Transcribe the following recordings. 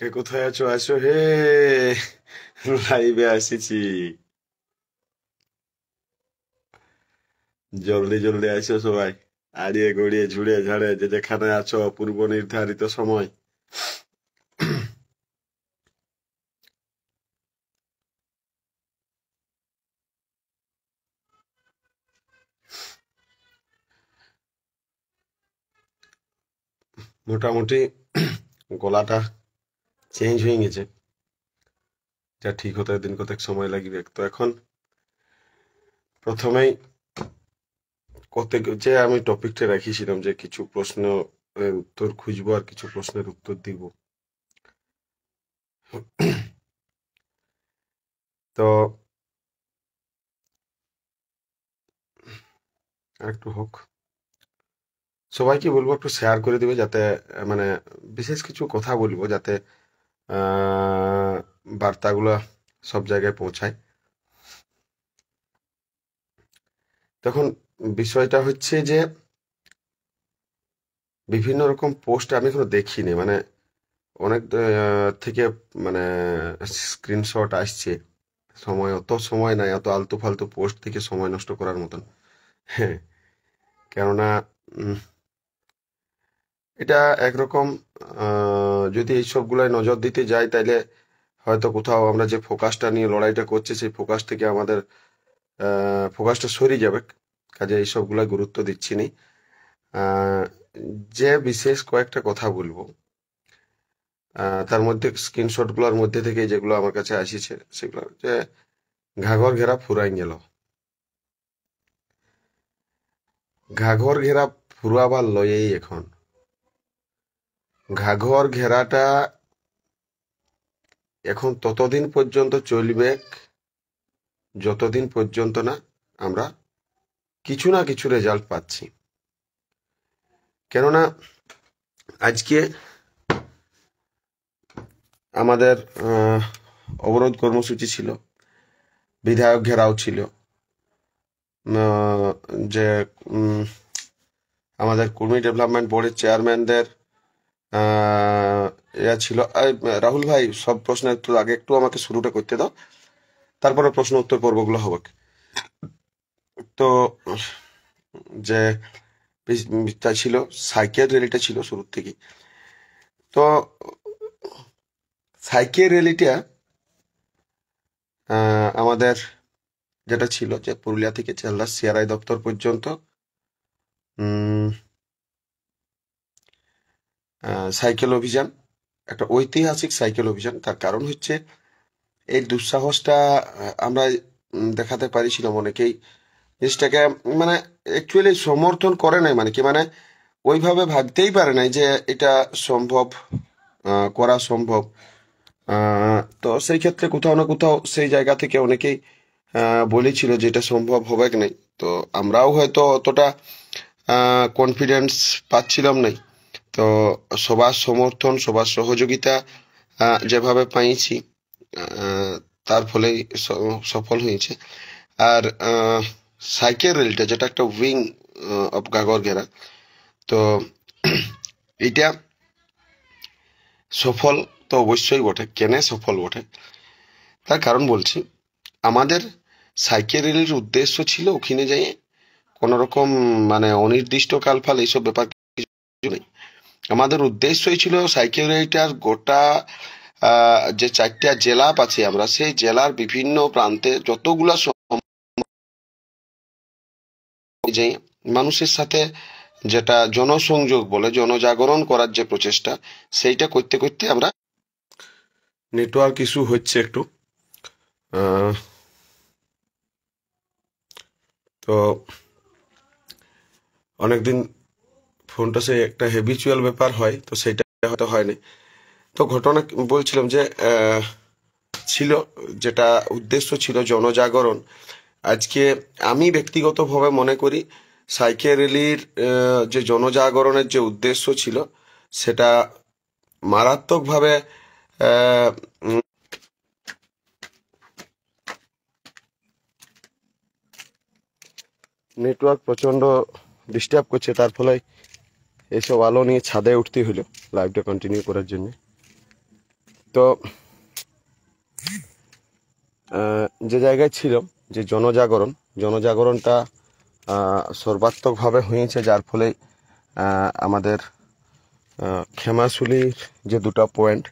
কে কোথায় আছো আছো হে লাইভে আসেছি জলদি জলদি আসো সবাই আড়িয়ে গড়িয়ে ঝুড়ে ঝাড়ে যে যেখানে আছো পূর্ব নির্ধারিত সময় মোটামুটি গলাটা চেঞ্জ হয়ে গেছে যা ঠিক হতে দিন কতক সময় লাগবে তো এখন প্রথমেই কতক যে আমি টপিকটা রাখিছিলাম যে কিছু প্রশ্ন উত্তর খুঁজবো আর কিছু প্রশ্নের উত্তর দিব তো একটু হোক সবাইকে বলবো একটু শেয়ার করে দিবে যাতে মানে বিশেষ কিছু কথা বলবো যাতে বার্তাগুলো সব জায়গায় পৌঁছায় তখন বিষয়টা হচ্ছে যে বিভিন্ন রকম পোস্ট আমি এখনো দেখিনি মানে অনেক থেকে মানে স্ক্রিনশট আসছে সময় অত সময় নাই অত আলতু ফালতু পোস্ট থেকে সময় নষ্ট করার মতন হ্যাঁ কেননা এটা একরকম যদি এই সবগুলোয় নজর দিতে যাই তাহলে হয়তো কোথাও আমরা যে ফোকাসটা নিয়ে লড়াইটা করছি সেই ফোকাস থেকে আমাদের ফোকাসটা সরিয়ে যাবে কাজে এই সবগুলোয় গুরুত্ব দিচ্ছি নি যে বিশেষ কয়েকটা কথা বলবো তার মধ্যে স্ক্রিনশটগুলোর মধ্যে থেকে যেগুলো আমার কাছে আসিছে সেগুলো যে ঘাঘর ঘেরা ফুরাই গেল ঘাঘর ঘেরা ফুরাবার লয়েই এখন ঘাঘর ঘেরাটা এখন ততদিন পর্যন্ত চলবে যতদিন পর্যন্ত না আমরা কিছু না কিছু রেজাল্ট পাচ্ছি কেননা আজকে আমাদের অবরোধ কর্মসূচি ছিল বিধায়ক ঘেরাও ছিল যে আমাদের কর্মী ডেভেলপমেন্ট বোর্ডের চেয়ারম্যানদের এরা ছিল রাহুল ভাই সব প্রশ্নের উত্তর আগে একটু আমাকে শুরুটা করতে দাও তারপরে প্রশ্ন উত্তর পর্বগুলো হবে তো যে ছিল সাইকেল র্যালিটা ছিল শুরুর থেকে তো সাইকেল র্যালিটা আমাদের যেটা ছিল যে পুরুলিয়া থেকে চাল্লা সিয়ারাই দপ্তর পর্যন্ত সাইকেল অভিযান একটা ঐতিহাসিক সাইকেল অভিযান তার কারণ হচ্ছে এই দুঃসাহসটা আমরা দেখাতে পারিছিলাম অনেকেই জিনিসটাকে মানে অ্যাকচুয়ালি সমর্থন করে নাই মানে কি মানে ওইভাবে ভাবতেই পারে নাই যে এটা সম্ভব করা সম্ভব তো সেই ক্ষেত্রে কোথাও না কোথাও সেই জায়গা থেকে অনেকেই বলেছিল যে এটা সম্ভব হবে কি নাই তো আমরাও হয়তো অতটা কনফিডেন্স পাচ্ছিলাম নাই তো সবার সমর্থন সবার সহযোগিতা যেভাবে পাইছি তার ফলেই সফল হয়েছে আর সাইকেল রেলটা যেটা একটা উইং অফ গাগর ঘেরা তো এটা সফল তো অবশ্যই বটে কেনে সফল বটে তার কারণ বলছি আমাদের সাইকেল রেলের উদ্দেশ্য ছিল ওখানে যাই কোনোরকম মানে অনির্দিষ্টকাল ফাল এইসব ব্যাপার কিছু নেই আমাদের উদ্দেশ্যই ছিল সাইকিউরিটার গোটা যে চারটা জেলা আছে আমরা সেই জেলার বিভিন্ন প্রান্তে যতগুলো মানুষের সাথে যেটা জনসংযোগ বলে জনজাগরণ করার যে প্রচেষ্টা সেইটা করতে করতে আমরা নেটওয়ার্ক ইস্যু হচ্ছে একটু তো অনেকদিন ফোনটা সে একটা হেবিচুয়াল ব্যাপার হয় তো সেটা হয়তো হয়নি তো ঘটনা বলছিলাম যে ছিল যেটা উদ্দেশ্য ছিল জনজাগরণ আজকে আমি ব্যক্তিগতভাবে মনে করি সাইকেল র্যালির যে জনজাগরণের যে উদ্দেশ্য ছিল সেটা মারাত্মকভাবে নেটওয়ার্ক প্রচণ্ড ডিস্টার্ব করছে তার ফলে এইসব আলো নিয়ে ছাদে উঠতে হইল লাইভটা কন্টিনিউ করার জন্য তো যে জায়গায় ছিল যে জনজাগরণ জনজাগরণটা সর্বাত্মকভাবে হয়েছে যার ফলে আমাদের খেমাশুলির যে দুটো পয়েন্ট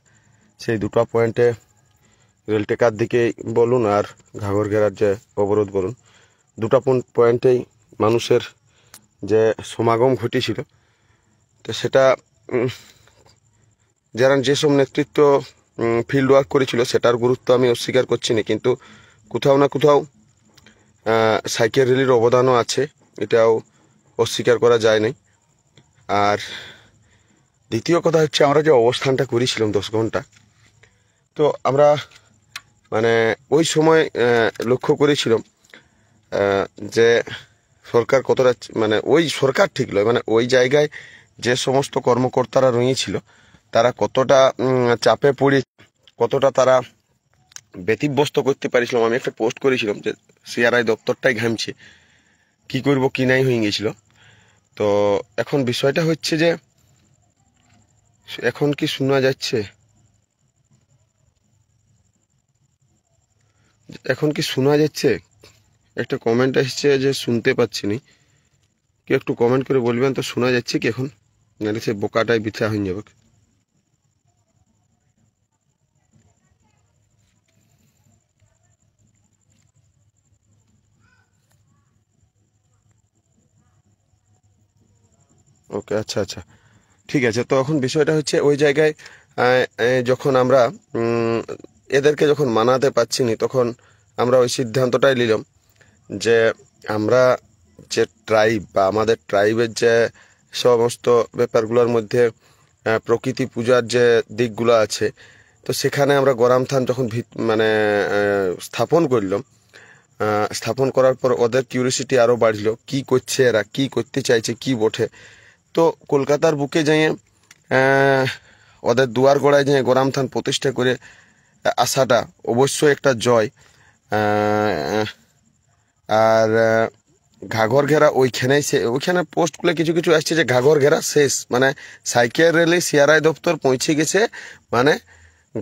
সেই দুটো পয়েন্টে রেলটেকার দিকে বলুন আর ঘেরার যে অবরোধ বলুন দুটা পয়েন্টেই মানুষের যে সমাগম ঘটেছিল তো সেটা যারা যেসব নেতৃত্ব ফিল্ড ওয়ার্ক করেছিল সেটার গুরুত্ব আমি অস্বীকার করছি না কিন্তু কোথাও না কোথাও সাইকেল র্যালির অবদানও আছে এটাও অস্বীকার করা যায় নাই আর দ্বিতীয় কথা হচ্ছে আমরা যে অবস্থানটা করেছিলাম দশ ঘন্টা তো আমরা মানে ওই সময় লক্ষ্য করেছিলাম যে সরকার কতটা মানে ওই সরকার ঠিক নয় মানে ওই জায়গায় যে সমস্ত কর্মকর্তারা রয়েছিল তারা কতটা চাপে পড়ে কতটা তারা ব্যতিব্যস্ত করতে পারিছিলাম আমি একটা পোস্ট করেছিলাম যে সিআরআই দপ্তরটাই ঘামছে কি করব কি নাই হয়ে গেছিল তো এখন বিষয়টা হচ্ছে যে এখন কি শোনা যাচ্ছে এখন কি শোনা যাচ্ছে একটা কমেন্ট এসছে যে শুনতে পাচ্ছি নি কেউ একটু কমেন্ট করে বলবেন তো শোনা যাচ্ছে কি এখন নাহলে সে বোকাটাই বিছা হয়ে যাবে ওকে আচ্ছা আচ্ছা ঠিক আছে তো এখন বিষয়টা হচ্ছে ওই জায়গায় যখন আমরা এদেরকে যখন মানাতে পারছি নি তখন আমরা ওই সিদ্ধান্তটাই নিলাম যে আমরা যে ট্রাইব বা আমাদের ট্রাইবের যে সমস্ত ব্যাপারগুলোর মধ্যে প্রকৃতি পূজার যে দিকগুলো আছে তো সেখানে আমরা গরামথান যখন মানে স্থাপন করলাম স্থাপন করার পর ওদের কিউরিসিটি আরও বাড়লো কি করছে এরা কি করতে চাইছে কি বটে তো কলকাতার বুকে যেয়ে ওদের দুয়ার গোড়ায় যেয়ে গরামথান প্রতিষ্ঠা করে আসাটা অবশ্যই একটা জয় আর ঘাঘর ঘেরা ওইখানে ওইখানে পোস্ট পোস্টগুলো কিছু কিছু আসছে যে ঘাঘর ঘেরা শেষ মানে সাইকেল র্যালি সিয়ারাই দপ্তর পৌঁছে গেছে মানে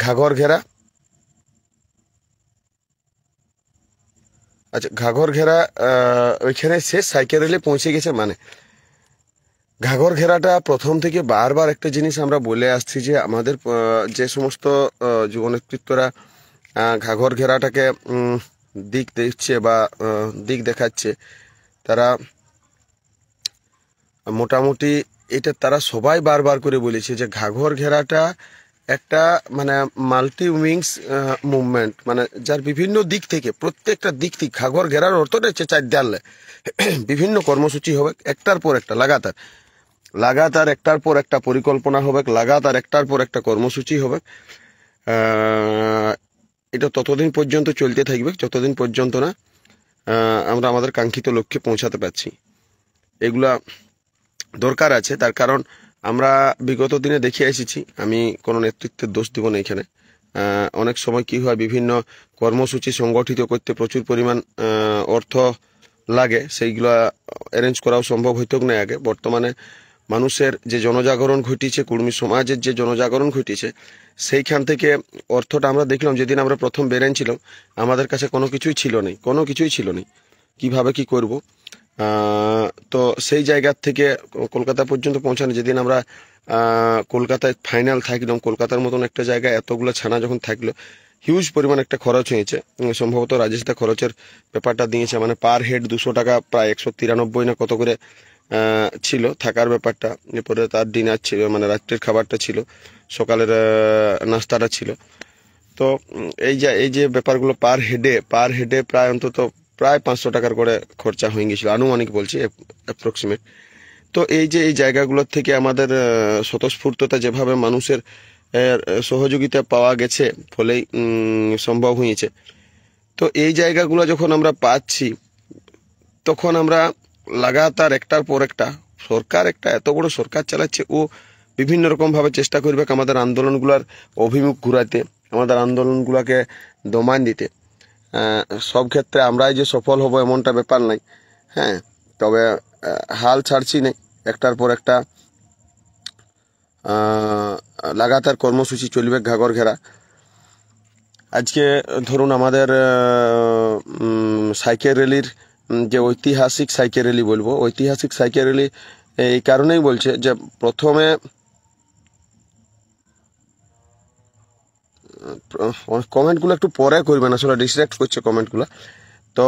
ঘাঘর ঘেরা আচ্ছা ঘাঘর ঘেরা ওইখানে শেষ সাইকেল রেলে পৌঁছে গেছে মানে ঘাঘর ঘেরাটা প্রথম থেকে বারবার একটা জিনিস আমরা বলে আসছি যে আমাদের যে সমস্ত যুবনেতৃত্বরা ঘাঘর ঘেরাটাকে দিক দেখছে বা দিক দেখাচ্ছে তারা মোটামুটি এটা তারা সবাই বারবার করে বলেছে যে ঘাঘর ঘেরাটা একটা মানে মাল্টি উইংস মুভমেন্ট মানে যার বিভিন্ন দিক থেকে প্রত্যেকটা দিক থেকে ঘাঘর ঘেরার অর্থটা হচ্ছে চার দেয়ালে বিভিন্ন কর্মসূচি হবে একটার পর একটা লাগাতার লাগাতার একটার পর একটা পরিকল্পনা হবে লাগাতার একটার পর একটা কর্মসূচি হবে এটা ততদিন পর্যন্ত চলতে থাকবে যতদিন পর্যন্ত না আমরা আমাদের কাঙ্ক্ষিত লক্ষ্যে পৌঁছাতে পারছি এগুলা দরকার আছে তার কারণ আমরা বিগত দিনে দেখে এসেছি আমি কোনো নেতৃত্বের দোষ দিব না এখানে অনেক সময় কি হয় বিভিন্ন কর্মসূচি সংগঠিত করতে প্রচুর পরিমাণ অর্থ লাগে সেইগুলো অ্যারেঞ্জ করাও সম্ভব হইতক না আগে বর্তমানে মানুষের যে জনজাগরণ ঘটিয়েছে কুর্মী সমাজের যে জনজাগরণ ঘটিয়েছে সেইখান থেকে অর্থটা আমরা দেখলাম যেদিন আমরা প্রথম বেরেনছিলাম আমাদের কাছে কোনো কিছুই ছিল না কোনো কিছুই ছিল না কিভাবে কি করব তো সেই জায়গার থেকে কলকাতা পর্যন্ত পৌঁছানো যেদিন আমরা কলকাতায় ফাইনাল থাকলাম কলকাতার মতন একটা জায়গা এতগুলো ছানা যখন থাকলো হিউজ পরিমাণ একটা খরচ হয়েছে সম্ভবত রাজেশদা খরচের ব্যাপারটা দিয়েছে মানে পার হেড দুশো টাকা প্রায় একশো তিরানব্বই না কত করে ছিল থাকার ব্যাপারটা এরপরে তার ডিনার ছিল মানে রাত্রের খাবারটা ছিল সকালের নাস্তাটা ছিল তো এই যে এই যে ব্যাপারগুলো পার হেডে পার হেডে প্রায় অন্তত প্রায় পাঁচশো টাকার করে খরচা হয়ে গেছিলো আনুমানিক বলছি অ্যাপ্রক্সিমেট তো এই যে এই জায়গাগুলোর থেকে আমাদের স্বতঃস্ফূর্ততা যেভাবে মানুষের সহযোগিতা পাওয়া গেছে ফলেই সম্ভব হয়েছে তো এই জায়গাগুলো যখন আমরা পাচ্ছি তখন আমরা লাগাতার একটার পর একটা সরকার একটা এত বড় সরকার চালাচ্ছে ও বিভিন্ন রকমভাবে চেষ্টা করবে আমাদের আন্দোলনগুলোর অভিমুখ ঘুরাতে আমাদের আন্দোলনগুলোকে দমান দিতে সব ক্ষেত্রে আমরাই যে সফল হব এমনটা ব্যাপার নাই হ্যাঁ তবে হাল ছাড়ছি নেই একটার পর একটা লাগাতার কর্মসূচি চলবে ঘাগর ঘেরা আজকে ধরুন আমাদের সাইকেল র্যালির যে ঐতিহাসিক সাইকেল র্যালি বলবো ঐতিহাসিক সাইকেল র্যালি এই কারণেই বলছে যে প্রথমে কমেন্টগুলো একটু পরে করবেন আসলে ডিস্ট্রাক্ট করছে কমেন্টগুলো তো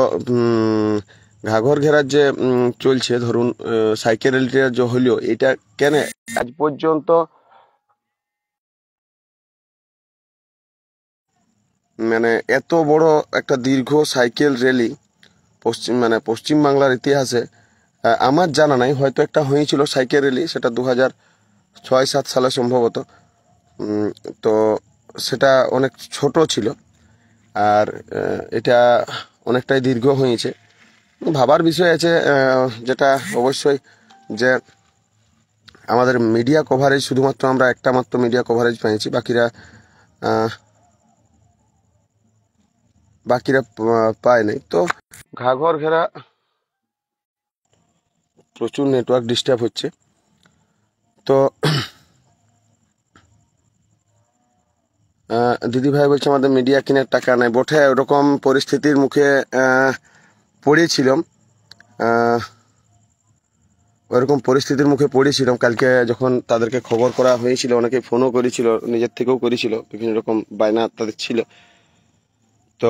ঘাঘর ঘেরার যে চলছে ধরুন সাইকেল র্যালিটা যে হলো এটা কেন আজ পর্যন্ত মানে এত বড় একটা দীর্ঘ সাইকেল র্যালি পশ্চিম মানে পশ্চিমবাংলার ইতিহাসে আমার জানা নাই হয়তো একটা হয়েছিল সাইকেল র্যালি সেটা দু হাজার ছয় সাত সালে সম্ভবত তো সেটা অনেক ছোট ছিল আর এটা অনেকটাই দীর্ঘ হয়েছে ভাবার বিষয় আছে যেটা অবশ্যই যে আমাদের মিডিয়া কভারেজ শুধুমাত্র আমরা একটা মাত্র মিডিয়া কভারেজ পেয়েছি বাকিরা বাকিরা পায় নাই তো ঘাঘর ঘেরা প্রচুর নেটওয়ার্ক ডিস্টার্ব হচ্ছে তো দিদি ভাই বলছে আমাদের মিডিয়া কেনার টাকা নেয় বটে ওরকম পরিস্থিতির মুখে পড়েছিলাম ওরকম পরিস্থিতির মুখে পড়েছিলাম কালকে যখন তাদেরকে খবর করা হয়েছিল অনেকে ফোনও করেছিল নিজের থেকেও করেছিল বিভিন্ন রকম বায়না তাদের ছিল তো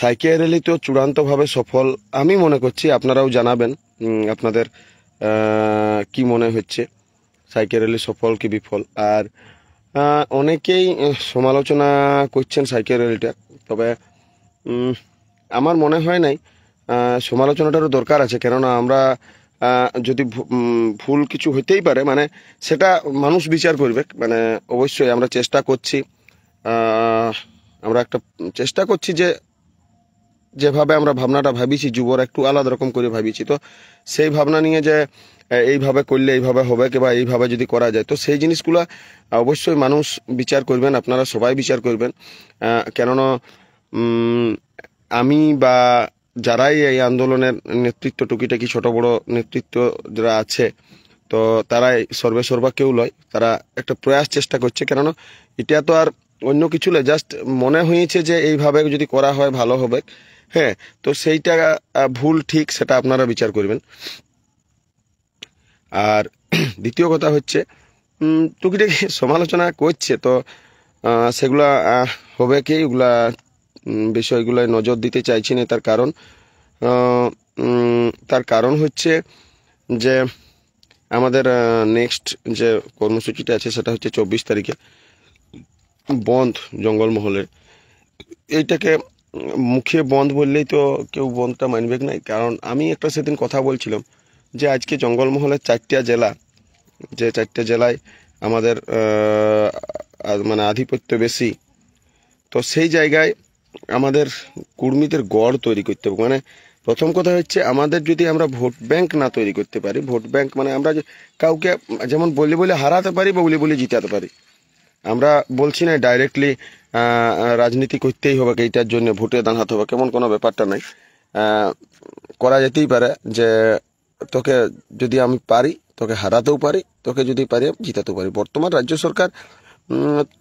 সাইকিয়া তো চূড়ান্তভাবে সফল আমি মনে করছি আপনারাও জানাবেন আপনাদের কি মনে হচ্ছে সাইকিয়া র্যালি সফল কি বিফল আর অনেকেই সমালোচনা করছেন সাইকিয়া র্যালিটা তবে আমার মনে হয় নাই সমালোচনাটারও দরকার আছে কেননা আমরা যদি ভুল কিছু হতেই পারে মানে সেটা মানুষ বিচার করবে মানে অবশ্যই আমরা চেষ্টা করছি আমরা একটা চেষ্টা করছি যে যেভাবে আমরা ভাবনাটা ভাবিছি যুবর একটু আলাদা রকম করে ভাবিছি তো সেই ভাবনা নিয়ে যে এইভাবে করলে এইভাবে হবে কিংবা এইভাবে যদি করা যায় তো সেই জিনিসগুলো অবশ্যই মানুষ বিচার করবেন আপনারা সবাই বিচার করবেন কেননা আমি বা যারাই এই আন্দোলনের নেতৃত্ব টুকিটাকি ছোট বড় নেতৃত্ব যারা আছে তো তারাই সর্বে সর্বা কেউ লয় তারা একটা প্রয়াস চেষ্টা করছে কেননা এটা তো আর অন্য কিছু না জাস্ট মনে হয়েছে যে এইভাবে যদি করা হয় ভালো হবে হ্যাঁ তো সেইটা ভুল ঠিক সেটা আপনারা বিচার করবেন আর দ্বিতীয় কথা হচ্ছে টুকিটাকি সমালোচনা করছে তো সেগুলা হবে কি ওগুলা বিষয়গুলোয় নজর দিতে চাইছি না তার কারণ তার কারণ হচ্ছে যে আমাদের নেক্সট যে কর্মসূচিটা আছে সেটা হচ্ছে চব্বিশ তারিখে বন্ধ জঙ্গলমহলের এইটাকে মুখে বন্ধ বললেই তো কেউ বন্ধটা মানবে নাই কারণ আমি একটা সেদিন কথা বলছিলাম যে আজকে জঙ্গলমহলের চারটিয়া জেলা যে চারটে জেলায় আমাদের মানে আধিপত্য বেশি তো সেই জায়গায় আমাদের কর্মীদের গড় তৈরি করতে হবে মানে প্রথম কথা হচ্ছে আমাদের যদি আমরা ভোট ব্যাংক না তৈরি করতে পারি ভোট ব্যাংক মানে আমরা কাউকে যেমন বলে বলে হারাতে পারি বা বলে বলে জিতাতে পারি আমরা বলছি না ডাইরেক্টলি রাজনীতি করতেই হবে এইটার জন্য ভোটে দাঁড়াতে হবে কেমন কোনো ব্যাপারটা নাই করা যেতেই পারে যে তোকে যদি আমি পারি তোকে হারাতেও পারি তোকে যদি পারি জিতাতেও পারি বর্তমান রাজ্য সরকার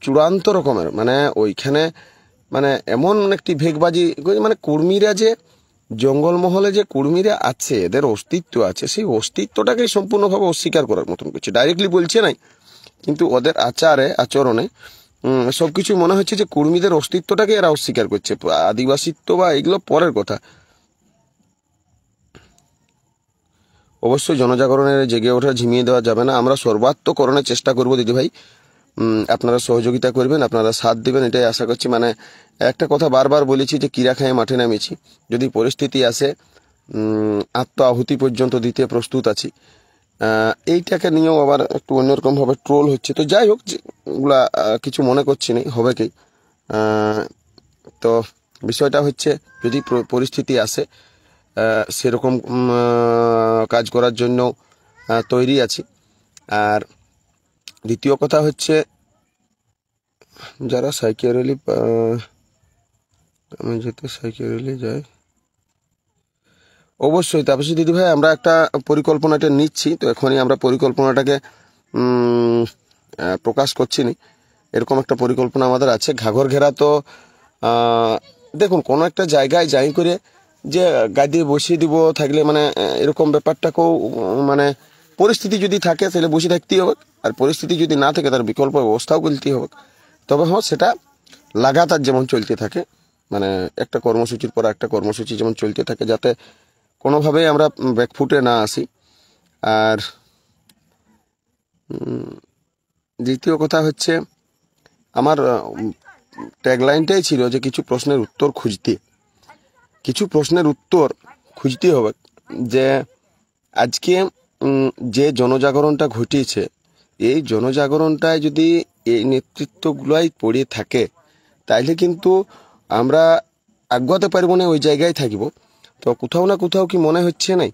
চূড়ান্ত রকমের মানে ওইখানে মানে এমন একটি ভেগবাজি মানে কর্মীরা যে জঙ্গলমহলে যে কর্মীরা আছে এদের অস্তিত্ব আছে সেই অস্তিত্বটাকেই সম্পূর্ণভাবে অস্বীকার করার মতন করছে ডাইরেক্টলি বলছে নাই কিন্তু ওদের আচারে আচরণে সব কিছু মনে হচ্ছে যে কর্মীদের অস্তিত্বটাকে এরা অস্বীকার করছে আদিবাসিত্ব বা এগুলো পরের কথা অবশ্যই জনজাগরণের জেগে ওঠা ঝিমিয়ে দেওয়া যাবে না আমরা সর্বাত্মকরণের চেষ্টা করব দিদি ভাই আপনারা সহযোগিতা করবেন আপনারা সাথ দেবেন এটাই আশা করছি মানে একটা কথা বারবার বলেছি যে কিরা খায় মাঠে নামেছি যদি পরিস্থিতি আসে আত্ম আহুতি পর্যন্ত দিতে প্রস্তুত আছি এইটাকে নিয়েও আবার একটু অন্যরকমভাবে ট্রোল হচ্ছে তো যাই হোক যেগুলা কিছু মনে করছি না হবে কি তো বিষয়টা হচ্ছে যদি পরিস্থিতি আসে সেরকম কাজ করার জন্য তৈরি আছি আর দ্বিতীয় কথা হচ্ছে যারা সাইকেল আমি যেতে সাইকেল র্যালি যাই অবশ্যই তাপসী দিদি ভাই আমরা একটা পরিকল্পনাটা নিচ্ছি তো এখনই আমরা পরিকল্পনাটাকে প্রকাশ করছি নি এরকম একটা পরিকল্পনা আমাদের আছে ঘাঘর ঘেরা তো দেখুন কোনো একটা জায়গায় যাই করে যে গাদিয়ে বসিয়ে দিব থাকলে মানে এরকম ব্যাপারটাকেও মানে পরিস্থিতি যদি থাকে তাহলে বসে থাকতেই হবে আর পরিস্থিতি যদি না থাকে তার বিকল্প ব্যবস্থাও করতেই হবে তবে হ্যাঁ সেটা লাগাতার যেমন চলতে থাকে মানে একটা কর্মসূচির পর একটা কর্মসূচি যেমন চলতে থাকে যাতে কোনোভাবেই আমরা ব্যাকফুটে না আসি আর দ্বিতীয় কথা হচ্ছে আমার ট্যাগলাইনটাই ছিল যে কিছু প্রশ্নের উত্তর খুঁজতে কিছু প্রশ্নের উত্তর খুঁজতে হবে যে আজকে যে জনজাগরণটা ঘটিয়েছে এই জনজাগরণটায় যদি এই নেতৃত্বগুলোই পড়ে থাকে তাইলে কিন্তু আমরা আগুয়াতে পারবো না ওই জায়গায় থাকবো তো কোথাও না কোথাও কি মনে হচ্ছে নাই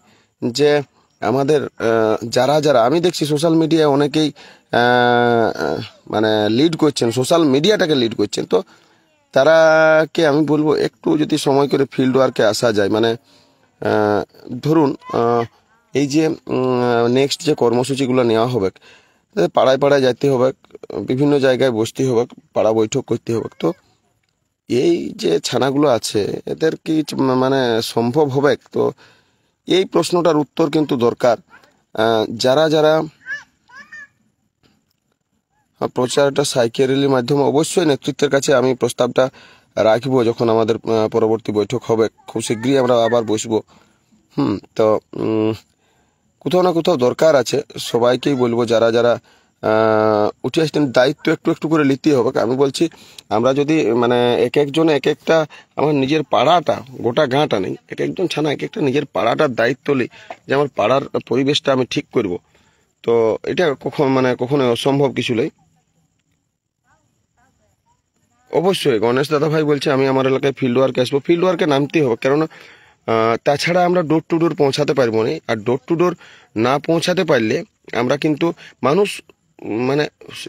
যে আমাদের যারা যারা আমি দেখছি সোশ্যাল মিডিয়ায় অনেকেই মানে লিড করছেন সোশ্যাল মিডিয়াটাকে লিড করছেন তো তারাকে আমি বলবো একটু যদি সময় করে ফিল্ড ওয়ার্কে আসা যায় মানে ধরুন এই যে নেক্সট যে কর্মসূচিগুলো নেওয়া হবে পাড়ায় পাড়ায় যাইতে হবে বিভিন্ন জায়গায় বসতে হবে পাড়া বৈঠক করতে হবে তো এই যে ছানাগুলো আছে এদের কি মানে সম্ভব হবে তো এই প্রশ্নটার উত্তর কিন্তু দরকার যারা যারা প্রচারটা সাইকেলি মাধ্যমে অবশ্যই নেতৃত্বের কাছে আমি প্রস্তাবটা রাখবো যখন আমাদের পরবর্তী বৈঠক হবে খুব শীঘ্রই আমরা আবার বসবো হুম তো কোথাও না কোথাও দরকার আছে সবাইকেই বলবো যারা যারা উঠে আসতেন দায়িত্ব একটু একটু করে নিতেই হবে আমি বলছি আমরা যদি মানে এক একজন এক একটা আমার নিজের পাড়াটা গোটা গাঁটা নেই এক একজন ছানা এক একটা নিজের পাড়াটার দায়িত্ব নিই যে আমার পাড়ার পরিবেশটা আমি ঠিক করব তো এটা কখন মানে কখনোই অসম্ভব কিছু নয় অবশ্যই গণেশ দাদা ভাই বলছে আমি আমার এলাকায় ফিল্ড ওয়ার্কে আসবো ফিল্ড ওয়ার্কে নামতেই হবে কেননা তাছাড়া আমরা ডোর টু ডোর পৌঁছাতে পারবো না আর ডোর টু ডোর না পৌঁছাতে পারলে আমরা কিন্তু মানুষ মানে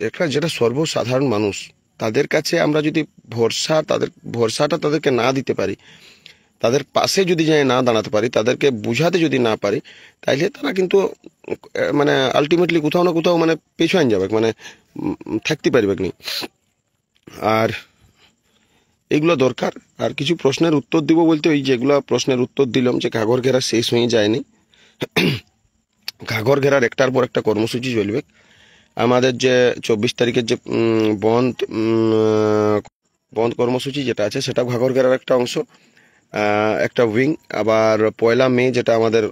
একটা যেটা সর্বসাধারণ মানুষ তাদের কাছে আমরা যদি ভরসা তাদের ভরসাটা তাদেরকে না দিতে পারি তাদের পাশে যদি যাই না দাঁড়াতে পারি তাদেরকে বুঝাতে যদি না পারি তাইলে তারা কিন্তু মানে আলটিমেটলি কোথাও না কোথাও মানে পেছান যাবে মানে থাকতে পারবে নি আর এগুলো দরকার আর কিছু প্রশ্নের উত্তর দিব বলতে ওই যেগুলো প্রশ্নের উত্তর দিলাম যে ঘাঘর ঘেরা শেষ হয়ে যায়নি ঘাঘর ঘেরার একটার পর একটা কর্মসূচি চলবে আমাদের যে চব্বিশ তারিখের যে বন্ধ বন্ধ কর্মসূচি যেটা আছে সেটা ঘাগরগেরার একটা অংশ একটা উইং আবার পয়লা মে যেটা আমাদের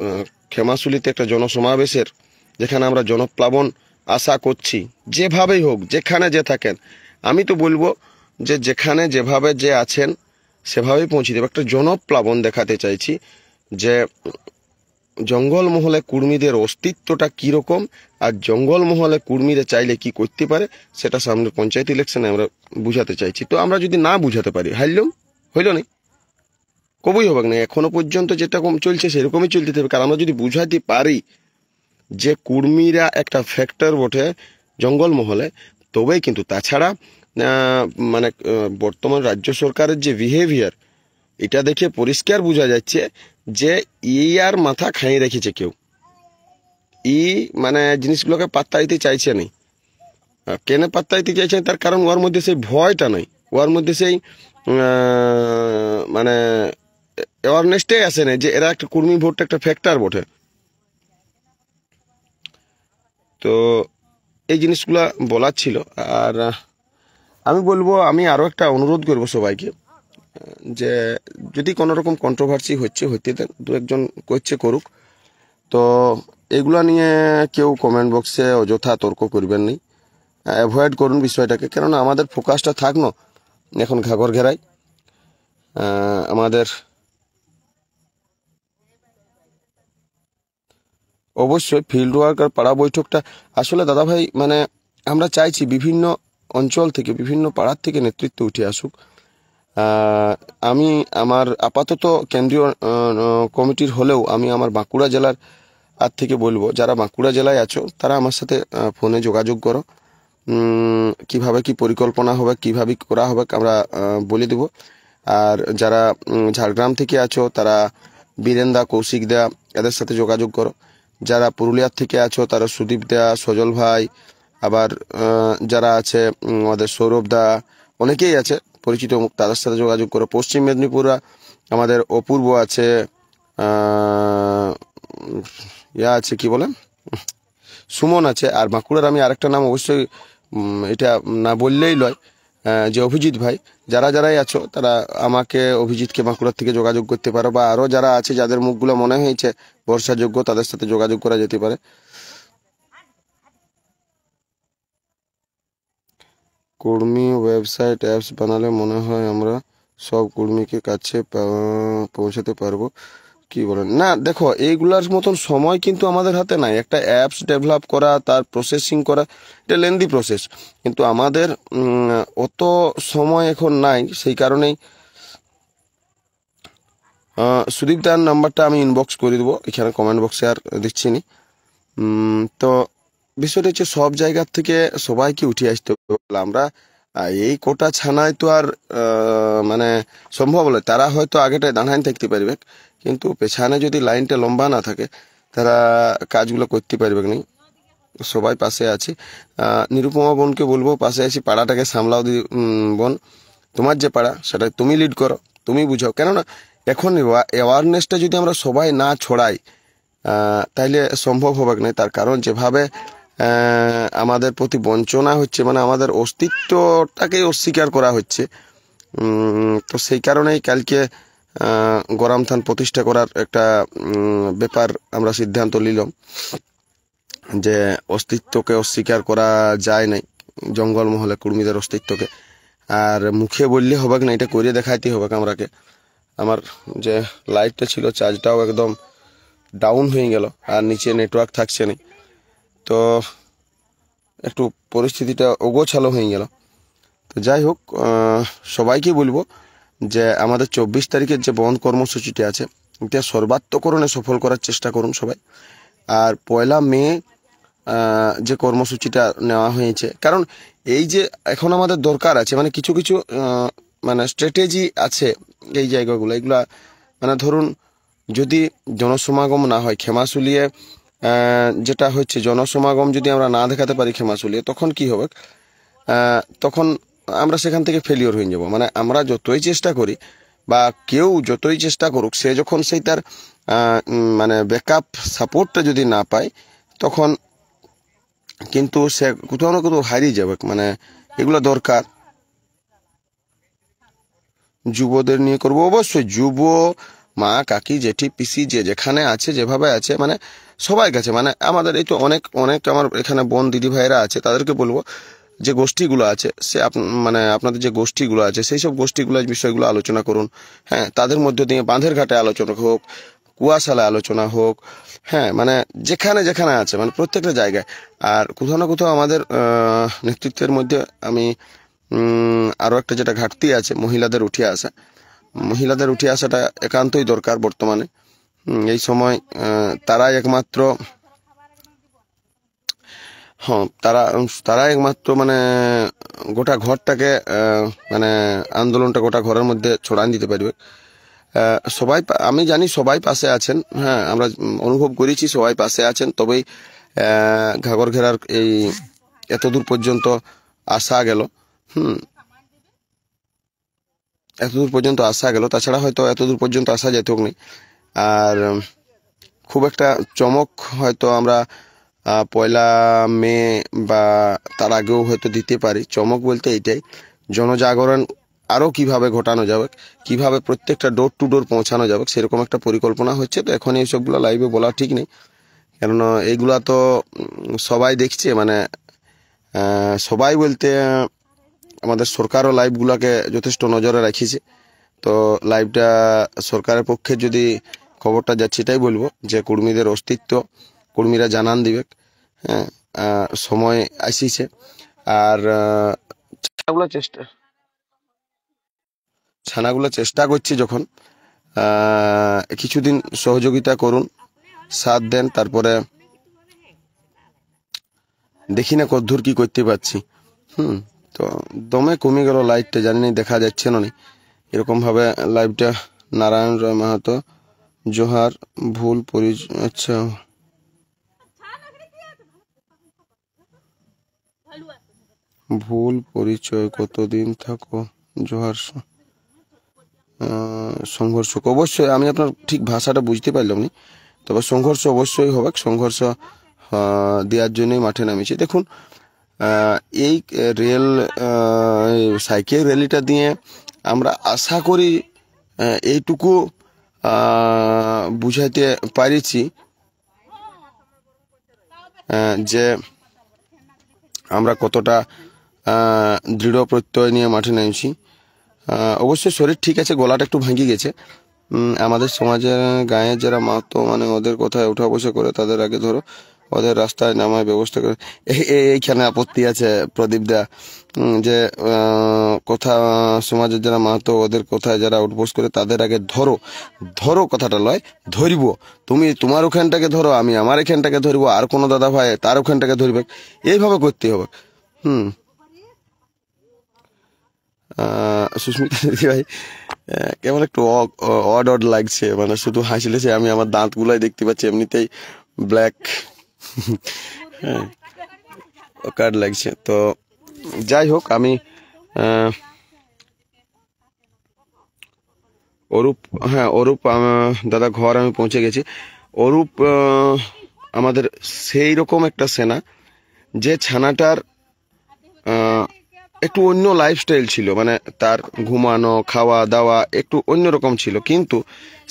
ক্ষেমাশুলিতে একটা জনসমাবেশের যেখানে আমরা জনপ্লাবন আশা করছি যেভাবেই হোক যেখানে যে থাকেন আমি তো বলবো যে যেখানে যেভাবে যে আছেন সেভাবেই পৌঁছে দেবো একটা জনপ্লাবন দেখাতে চাইছি যে জঙ্গলমহলে কুর্মীদের অস্তিত্বটা কীরকম আর জঙ্গলমহলে কুর্মীরা চাইলে কি করতে পারে সেটা সামনে পঞ্চায়েত ইলেকশনে আমরা বুঝাতে চাইছি তো আমরা যদি না বুঝাতে পারি হাইলুম হইল না কবই হবে না এখনো পর্যন্ত যেটা কম চলছে সেরকমই চলতে থাকবে কারণ আমরা যদি বুঝাতে পারি যে কুর্মীরা একটা ফ্যাক্টর বটে জঙ্গলমহলে তবেই কিন্তু তাছাড়া মানে বর্তমান রাজ্য সরকারের যে বিহেভিয়ার এটা দেখে পরিষ্কার বোঝা যাচ্ছে যে ই আর মাথা খাইয়ে রেখেছে কেউ ই মানে জিনিসগুলোকে পাত্তা দিতে চাইছে না কেন পাত্তা দিতে চাইছে তার কারণ ওর মধ্যে সেই ভয়টা নেই ওর মধ্যে সেই মানে অ্যাওয়ারনেসটাই আসে না যে এরা একটা কুর্মী ভোটটা একটা ফ্যাক্টর বটে তো এই জিনিসগুলো বলার ছিল আর আমি বলবো আমি আরও একটা অনুরোধ করবো সবাইকে যে যদি কোনো রকম কন্ট্রোভার্সি হচ্ছে হইতে দেন দু একজন করছে করুক তো এগুলা নিয়ে কেউ কমেন্ট বক্সে অযথা তর্ক করবেন নি অ্যাভয়েড করুন বিষয়টাকে কেননা আমাদের ফোকাসটা থাক না এখন ঘাগর ঘেরাই আমাদের অবশ্যই ফিল্ড ওয়ার্ক আর পাড়া বৈঠকটা আসলে দাদাভাই মানে আমরা চাইছি বিভিন্ন অঞ্চল থেকে বিভিন্ন পাড়ার থেকে নেতৃত্ব উঠে আসুক আমি আমার আপাতত কেন্দ্রীয় কমিটির হলেও আমি আমার বাঁকুড়া জেলার আর থেকে বলবো যারা বাঁকুড়া জেলায় আছো তারা আমার সাথে ফোনে যোগাযোগ করো কিভাবে কি পরিকল্পনা হবে কিভাবে করা হবে আমরা বলে দেব আর যারা ঝাড়গ্রাম থেকে আছো তারা বীরেন দা কৌশিক দেয়া এদের সাথে যোগাযোগ করো যারা পুরুলিয়ার থেকে আছো তারা সুদীপ দা সজল ভাই আবার যারা আছে আমাদের সৌরভ দা অনেকেই আছে পরিচিত মুখ তাদের সাথে যোগাযোগ করো পশ্চিম মেদিনীপুরা আমাদের অপূর্ব আছে ইয়া আছে কি বলে সুমন আছে আর বাঁকুড়ার আমি আরেকটা নাম অবশ্যই এটা না বললেই লয় যে অভিজিৎ ভাই যারা যারাই আছো তারা আমাকে অভিজিৎকে বাঁকুড়ার থেকে যোগাযোগ করতে পারো বা আরও যারা আছে যাদের মুখগুলো মনে হয়েছে ভরসাযোগ্য তাদের সাথে যোগাযোগ করা যেতে পারে কর্মী ওয়েবসাইট অ্যাপস বানালে মনে হয় আমরা সব কর্মীকে কাছে পৌঁছাতে পারবো কি বলেন না দেখো এইগুলার মতন সময় কিন্তু আমাদের হাতে নাই একটা অ্যাপস ডেভেলপ করা তার প্রসেসিং করা এটা লেন্দি প্রসেস কিন্তু আমাদের অত সময় এখন নাই সেই কারণেই সুদীপ দার নাম্বারটা আমি ইনবক্স করে দেবো এখানে কমেন্ট বক্সে আর দিচ্ছি নি তো বিষয়টা হচ্ছে সব জায়গার থেকে সবাইকে উঠে আসতে হবে আমরা এই কোটা ছানায় তো আর মানে সম্ভব হলে তারা হয়তো আগেটায় দাঁড়াইন থাকতে পারবে কিন্তু পেছানে যদি লাইনটা লম্বা না থাকে তারা কাজগুলো করতে পারবে না সবাই পাশে আছি নিরুপমা বোনকে বলবো পাশে আছি পাড়াটাকে সামলাও দি বোন তোমার যে পাড়া সেটা তুমি লিড করো তুমি বুঝাও কেননা এখন অ্যাওয়ারনেসটা যদি আমরা সবাই না ছড়াই তাইলে সম্ভব হবে না তার কারণ যেভাবে আমাদের প্রতি বঞ্চনা হচ্ছে মানে আমাদের অস্তিত্বটাকে অস্বীকার করা হচ্ছে তো সেই কারণেই কালকে গরম থান প্রতিষ্ঠা করার একটা ব্যাপার আমরা সিদ্ধান্ত নিলাম যে অস্তিত্বকে অস্বীকার করা যায় নাই জঙ্গল মহলে কুর্মীদের অস্তিত্বকে আর মুখে বললে হবে না এটা করে দেখাইতে হবে আমরাকে আমার যে লাইটটা ছিল চার্জটাও একদম ডাউন হয়ে গেল আর নিচে নেটওয়ার্ক থাকছে না তো একটু পরিস্থিতিটা অগোছালো হয়ে গেল তো যাই হোক সবাইকে বলবো যে আমাদের চব্বিশ তারিখের যে বন্ধ কর্মসূচিটি আছে এটা সর্বাত্মকরণে সফল করার চেষ্টা করুন সবাই আর পয়লা মে যে কর্মসূচিটা নেওয়া হয়েছে কারণ এই যে এখন আমাদের দরকার আছে মানে কিছু কিছু মানে স্ট্র্যাটেজি আছে এই জায়গাগুলো এগুলা মানে ধরুন যদি জনসমাগম না হয় খেমাশুলিয়ে যেটা হচ্ছে জনসমাগম যদি আমরা না দেখাতে পারি খেমাচুলিয়ে তখন কি হবে তখন আমরা সেখান থেকে ফেলিওর হয়ে যাব মানে আমরা যতই চেষ্টা করি বা কেউ যতই চেষ্টা করুক সে যখন সেই তার মানে ব্যাকআপ সাপোর্টটা যদি না পায় তখন কিন্তু সে কোথাও না কোথাও হারিয়ে যাবে মানে এগুলো দরকার যুবদের নিয়ে করব অবশ্যই যুব মা কাকি জেঠি পিসি যে যেখানে আছে যেভাবে আছে মানে সবাই কাছে মানে আমাদের এই তো অনেক অনেক আমার এখানে বোন দিদি ভাইরা আছে তাদেরকে বলবো যে গোষ্ঠীগুলো আছে সে মানে আপনাদের যে গোষ্ঠীগুলো আছে সেই সব গোষ্ঠীগুলো বিষয়গুলো আলোচনা করুন হ্যাঁ তাদের মধ্যে দিয়ে বাঁধের ঘাটে আলোচনা হোক কুয়াশালে আলোচনা হোক হ্যাঁ মানে যেখানে যেখানে আছে মানে প্রত্যেকটা জায়গায় আর কোথাও না কোথাও আমাদের নেতৃত্বের মধ্যে আমি আরও একটা যেটা ঘাটতি আছে মহিলাদের উঠে আসা মহিলাদের উঠে আসাটা একান্তই দরকার বর্তমানে এই সময় তারাই একমাত্র হ্যাঁ তারা তারা একমাত্র মানে গোটা ঘরটাকে মানে আন্দোলনটা গোটা ঘরের মধ্যে ছড়ান দিতে পারবে সবাই আমি জানি সবাই পাশে আছেন হ্যাঁ আমরা অনুভব করেছি সবাই পাশে আছেন তবেই ঘাগর ঘেরার এই এতদূর পর্যন্ত আসা গেল হুম এতদূর পর্যন্ত আসা গেল তাছাড়া হয়তো এতদূর পর্যন্ত আসা যেত নি আর খুব একটা চমক হয়তো আমরা পয়লা মে বা তার আগেও হয়তো দিতে পারি চমক বলতে এটাই জনজাগরণ আরও কিভাবে ঘটানো যাবে কিভাবে প্রত্যেকটা ডোর টু ডোর পৌঁছানো যাবে সেরকম একটা পরিকল্পনা হচ্ছে তো এখন এইসবগুলো লাইভে বলা ঠিক নেই কেননা এইগুলা তো সবাই দেখছে মানে সবাই বলতে আমাদের সরকারও লাইভগুলোকে যথেষ্ট নজরে রাখিছে তো লাইভটা সরকারের পক্ষে যদি খবরটা যাচ্ছে এটাই বলবো যে কর্মীদের অস্তিত্ব কর্মীরা জানান দিবে হ্যাঁ সময় আসিছে আর চেষ্টা ছানাগুলো চেষ্টা করছি যখন কিছুদিন সহযোগিতা করুন সাথ দেন তারপরে দেখি না কদ্দূর কি করতে পারছি হুম তো দমে কমে গেল লাইটটা জানি দেখা যাচ্ছে না এরকমভাবে লাইভটা নারায়ণ রায় মাহাতো জোহার ভুল পরি আচ্ছা ভুল পরিচয় কতদিন থাকো জোহার সংঘর্ষ অবশ্যই আমি আপনার ঠিক ভাষাটা বুঝতে পারলাম না তবে সংঘর্ষ অবশ্যই হবে সংঘর্ষ দেওয়ার জন্যই মাঠে নামিয়েছি দেখুন এই রেল সাইকেল র্যালিটা দিয়ে আমরা আশা করি এইটুকু বুঝাইতে পারিছি যে আমরা কতটা দৃঢ় প্রত্যয় নিয়ে মাঠে নেমেছি অবশ্যই শরীর ঠিক আছে গলাটা একটু ভাঙি গেছে আমাদের সমাজের গায়ে যারা মাত্র মানে ওদের কথায় ওঠা বসে করে তাদের আগে ধরো ওদের রাস্তায় নামায় ব্যবস্থা করে এইখানে আপত্তি আছে প্রদীপ দা যে কোথা সমাজের যারা মাহাতো ওদের কোথায় যারা আউটপোস্ট করে তাদের আগে ধরো ধরো কথাটা লয় ধরিব তুমি তোমার ওখানটাকে ধরো আমি আমার এখানটাকে ধরবো আর কোনো দাদা ভাই তার ওখানটাকে ধরবে এইভাবে করতে হবে হুম সুস্মিতা দিদি ভাই কেমন একটু অড অড লাগছে মানে শুধু হাসিলেছে আমি আমার দাঁতগুলোই দেখতে পাচ্ছি এমনিতেই ব্ল্যাক হ্যাঁ কার্ড লাগছে তো যাই হোক আমি অরূপ হ্যাঁ অরূপ দাদা ঘর আমি পৌঁছে গেছি অরূপ আমাদের সেই রকম একটা সেনা যে ছানাটার একটু অন্য লাইফস্টাইল ছিল মানে তার ঘুমানো খাওয়া দাওয়া একটু অন্যরকম ছিল কিন্তু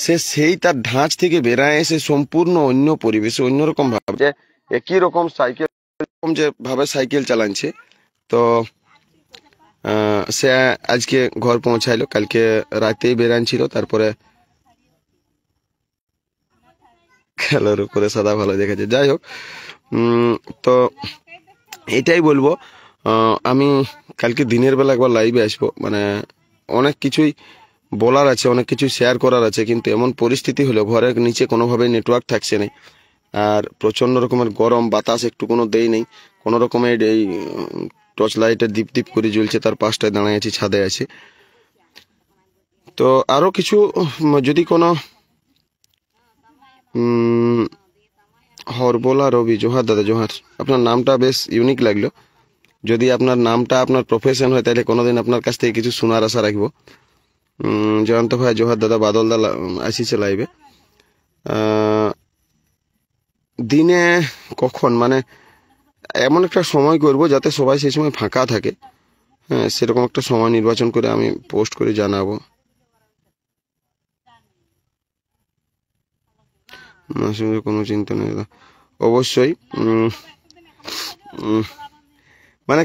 সে সেই তার ঢাঁচ থেকে বেরায় এসে সম্পূর্ণ অন্য পরিবেশে অন্যরকম ভাবে যে একই রকম সাইকেল যে ভাবে সাইকেল চালাচ্ছে তো সে আজকে ঘর পৌঁছাইলো কালকে রাতেই বেরান ছিল তারপরে খেলার উপরে সাদা ভালো দেখেছে যাই হোক তো এটাই বলবো আমি কালকে দিনের বেলা একবার লাইভে আসবো মানে অনেক কিছুই বলার আছে অনেক কিছু শেয়ার করার আছে কিন্তু এমন পরিস্থিতি হলো ঘরের নিচে কোনোভাবেই নেটওয়ার্ক থাকছে না আর প্রচণ্ড রকমের গরম বাতাস একটু কোনো দেই নেই কোনো রকমের এই টর্চ লাইটের দীপ দীপ করে জ্বলছে তার পাশটায় দাঁড়ায় আছি ছাদে আছে তো আরও কিছু যদি কোনো হরবোলা রবি জোহার দাদা জোহার আপনার নামটা বেশ ইউনিক লাগলো যদি আপনার নামটা আপনার প্রফেশন হয় তাহলে কোনোদিন আপনার কাছ থেকে কিছু শোনার আশা রাখবো জয়ন্ত ভাই জোহার দাদা বাদল দা আসিছে লাইভে দিনে কখন মানে এমন একটা সময় করব যাতে সবাই সেই সময় ফাঁকা থাকে হ্যাঁ সেরকম একটা সময় নির্বাচন করে আমি পোস্ট করে জানাবো কোনো চিন্তা নেই অবশ্যই মানে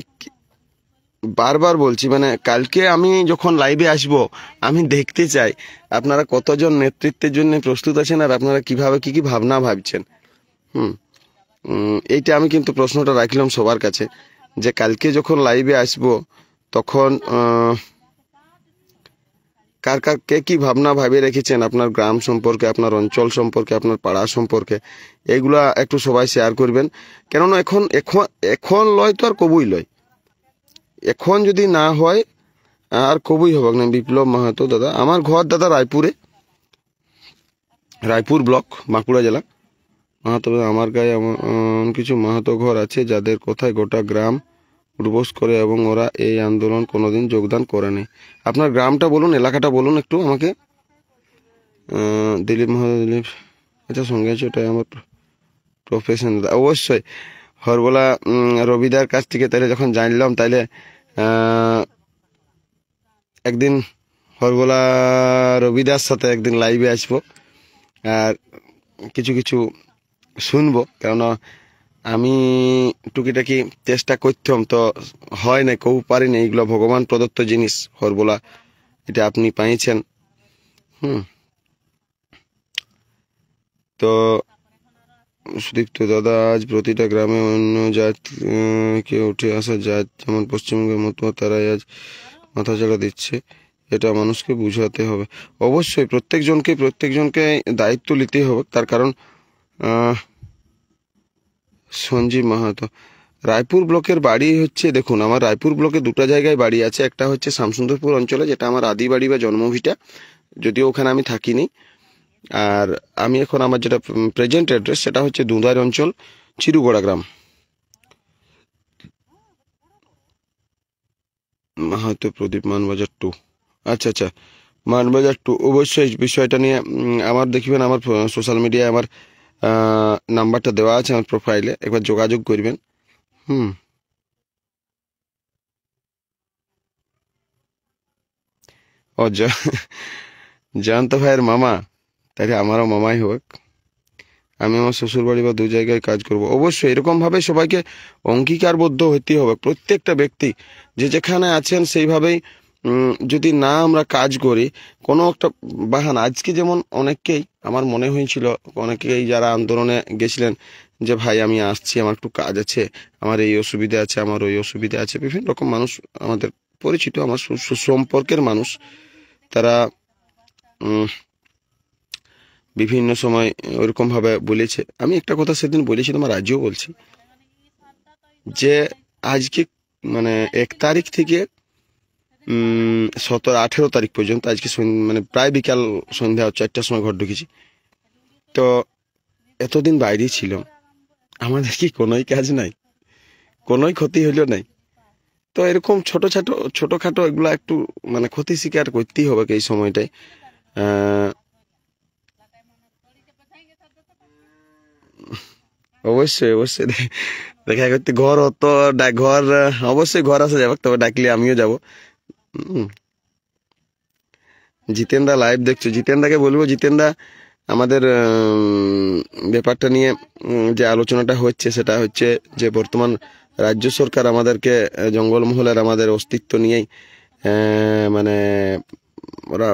বারবার বলছি মানে কালকে আমি যখন লাইভে আসব আমি দেখতে চাই আপনারা কতজন নেতৃত্বের জন্য প্রস্তুত আছেন আর আপনারা কিভাবে কি কি ভাবনা ভাবছেন হুম এইটা আমি কিন্তু প্রশ্নটা রাখলাম সবার কাছে যে কালকে যখন লাইভে আসব তখন কার কার কে কী ভাবনা ভাবিয়ে রেখেছেন আপনার গ্রাম সম্পর্কে আপনার অঞ্চল সম্পর্কে আপনার পাড়া সম্পর্কে এগুলা একটু সবাই শেয়ার করবেন কেননা এখন এখন এখন লয় তো আর কবুই লয় এখন যদি না হয় আর কবুই হবাক না বিপ্লব মাহাতো দাদা আমার ঘর দাদা রায়পুরে রায়পুর ব্লক বাঁকুড়া জেলা মাহাতো আমার গায়ে এমন কিছু মাহাতো ঘর আছে যাদের কথায় গোটা গ্রাম উঠবোস করে এবং ওরা এই আন্দোলন কোনোদিন যোগদান করেনি আপনার গ্রামটা বলুন এলাকাটা বলুন একটু আমাকে দিলীপ মহাদিলীপ এটা আচ্ছা, সঙ্গে আছে ওটাই আমার প্রফেশন অবশ্যই হরবলা রবিদার কাছ থেকে তাহলে যখন জানলাম তাহলে একদিন হরবলা রবিদার সাথে একদিন লাইভে আসবো আর কিছু কিছু শুনবো কেননা আমি টুকিটাকি চেষ্টা করতাম তো হয় না কেউ পারি না এইগুলো ভগবান প্রদত্ত জিনিস হরবোলা এটা আপনি পাইছেন হুম তো সুদীপ্ত দাদা আজ প্রতিটা গ্রামে অন্য জাতকে উঠে আসা জাত যেমন পশ্চিমবঙ্গের মতো তারাই আজ মাথা চাড়া দিচ্ছে এটা মানুষকে বুঝাতে হবে অবশ্যই প্রত্যেকজনকে প্রত্যেকজনকে দায়িত্ব নিতে হবে তার কারণ সঞ্জীব মাহাতো রায়পুর ব্লকের বাড়ি হচ্ছে দেখুন আমার রায়পুর ব্লকে দুটো জায়গায় বাড়ি আছে একটা হচ্ছে শামসুন্দরপুর অঞ্চলে যেটা আমার আদি বাড়ি বা জন্মভিটা যদিও ওখানে আমি থাকিনি আর আমি এখন আমার যেটা প্রেজেন্ট অ্যাড্রেস সেটা হচ্ছে দুদার অঞ্চল চিরুগোড়া গ্রাম মাহাতো প্রদীপ মানবাজার টু আচ্ছা আচ্ছা মানবাজার টু অবশ্যই বিষয়টা নিয়ে আমার দেখবেন আমার সোশ্যাল মিডিয়ায় আমার নাম্বারটা দেওয়া আছে আমার প্রোফাইলে একবার যোগাযোগ করবেন হুম ও জয়ন্ত ভাইয়ের মামা তাহলে আমারও মামাই হোক আমি আমার শ্বশুরবাড়ি বা দু জায়গায় কাজ করব অবশ্যই এরকমভাবে সবাইকে অঙ্গীকারবদ্ধ হইতে হবে প্রত্যেকটা ব্যক্তি যে যেখানে আছেন সেইভাবেই যদি না আমরা কাজ করি কোনো একটা বাহান আজকে যেমন অনেককেই আমার মনে হয়েছিল অনেকেই যারা আন্দোলনে গেছিলেন যে ভাই আমি আসছি আমার একটু কাজ আছে আমার এই অসুবিধে আছে আমার ওই অসুবিধা আছে বিভিন্ন রকম মানুষ আমাদের পরিচিত আমার সুসম্পর্কের মানুষ তারা বিভিন্ন সময় ওইরকমভাবে বলেছে আমি একটা কথা সেদিন বলেছি তোমার আজও বলছি যে আজকে মানে এক তারিখ থেকে সতেরো আঠেরো তারিখ পর্যন্ত আজকে মানে প্রায় বিকাল সন্ধ্যা চারটার সময় ঘর ঢুকেছি তো এতদিন বাইরেই ছিল আমাদের কি কোনোই কাজ নাই কোনোই ক্ষতি হইল নাই তো এরকম ছোটো ছাটো ছোটোখাটো এগুলো একটু মানে ক্ষতি স্বীকার করতেই হবে এই সময়টায় অবশ্যই অবশ্যই দেখা করতে ঘর অত ঘর অবশ্যই ঘর আসা যাবে তবে ডাকলে আমিও যাব জিতেন্দা লাইভ দেখছো জিতেন্দাকে বলবো জিতেন্দা আমাদের ব্যাপারটা নিয়ে যে আলোচনাটা হচ্ছে সেটা হচ্ছে যে বর্তমান রাজ্য সরকার আমাদেরকে জঙ্গলমহলের আমাদের অস্তিত্ব নিয়েই মানে ওরা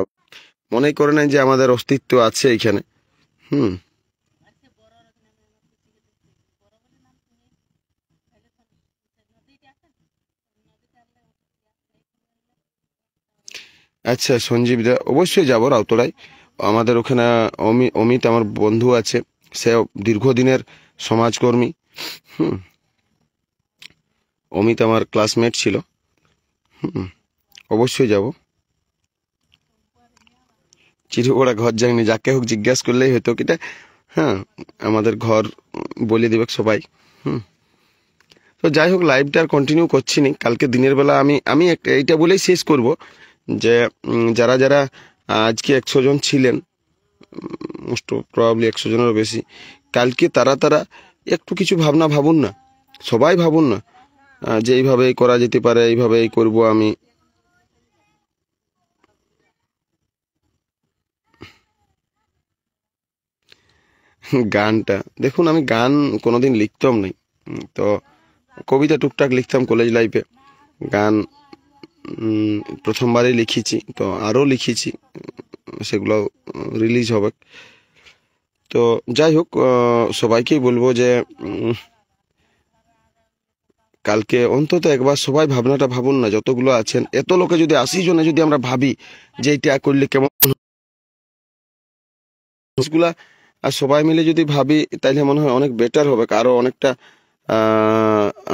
মনে করে নেয় যে আমাদের অস্তিত্ব আছে এখানে হুম আচ্ছা সঞ্জীবদা অবশ্যই যাব রাউতলায় আমাদের ওখানে অমি অমিত আমার বন্ধু আছে সে দীর্ঘদিনের সমাজকর্মী হুম অমিত আমার ক্লাসমেট ছিল হুম অবশ্যই যাব চিরুপড়া ঘর যায়নি যাকে হোক জিজ্ঞেস করলেই হতো কিটা হ্যাঁ আমাদের ঘর বলে দেবে সবাই হুম তো যাই হোক লাইভটা আর কন্টিনিউ করছি নি কালকে দিনের বেলা আমি আমি এইটা বলেই শেষ করব যে যারা যারা আজকে একশো জন ছিলেন মোস্ট প্রবাবলি একশো জনেরও বেশি কালকে তারা তারা একটু কিছু ভাবনা ভাবুন না সবাই ভাবুন না যে এইভাবে করা যেতে পারে এইভাবেই করব আমি গানটা দেখুন আমি গান কোনোদিন লিখতাম নাই তো কবিতা টুকটাক লিখতাম কলেজ লাইফে গান প্রথমবারে লিখেছি তো আরও লিখেছি সেগুলো রিলিজ হবে তো যাই হোক সবাইকেই বলবো যে কালকে অন্তত একবার সবাই ভাবনাটা ভাবুন না যতগুলো আছেন এত লোকে যদি আশি জনে যদি আমরা ভাবি যে এটা করলে কেমন আর সবাই মিলে যদি ভাবি তাইলে মনে হয় অনেক বেটার হবে আরও অনেকটা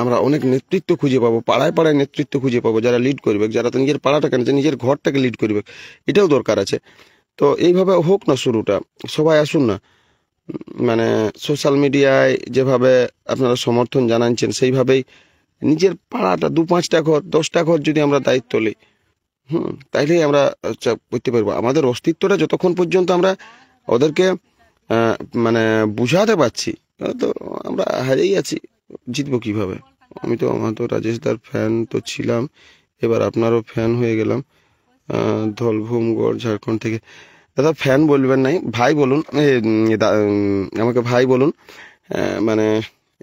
আমরা অনেক নেতৃত্ব খুঁজে পাবো পাড়ায় পাড়ায় নেতৃত্ব খুঁজে পাবো যারা লিড করবে যারা তো নিজের পাড়াটাকে নিচ্ছে নিজের ঘরটাকে লিড করবে এটাও দরকার আছে তো এইভাবে হোক না শুরুটা সবাই আসুন না মানে সোশ্যাল মিডিয়ায় যেভাবে আপনারা সমর্থন জানাচ্ছেন সেইভাবেই নিজের পাড়াটা দু পাঁচটা ঘর দশটা ঘর যদি আমরা দায়িত্ব নিই হুম তাইলেই আমরা করতে পারবো আমাদের অস্তিত্বটা যতক্ষণ পর্যন্ত আমরা ওদেরকে মানে বুঝাতে পারছি তো আমরা হারিয়ে আছি জিতবো কিভাবে আমি তো আমার তো রাজেশ দার ফ্যান তো ছিলাম এবার আপনারও ফ্যান হয়ে গেলাম ধলভূমগড় ঝাড়খণ্ড থেকে দাদা ফ্যান বলবেন নাই ভাই বলুন আমাকে ভাই বলুন মানে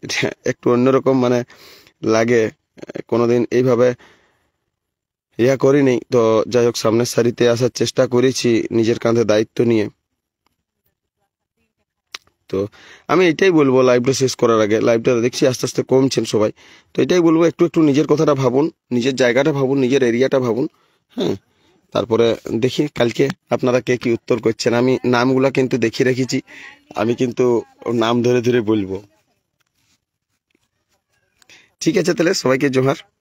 একটু অন্যরকম মানে লাগে কোনোদিন এইভাবে ইয়া করিনি তো যাই হোক সামনের সারিতে আসার চেষ্টা করেছি নিজের কাঁধে দায়িত্ব নিয়ে তো আমি এটাই বলবো লাইভটা শেষ করার আগে লাইভটা দেখছি আস্তে আস্তে কমছেন সবাই তো এটাই বলবো একটু একটু নিজের কথাটা ভাবুন নিজের জায়গাটা ভাবুন নিজের এরিয়াটা ভাবুন হ্যাঁ তারপরে দেখি কালকে আপনারা কে কি উত্তর করছেন আমি নামগুলা কিন্তু দেখি রেখেছি আমি কিন্তু নাম ধরে ধরে বলবো ঠিক আছে তাহলে সবাইকে জোহার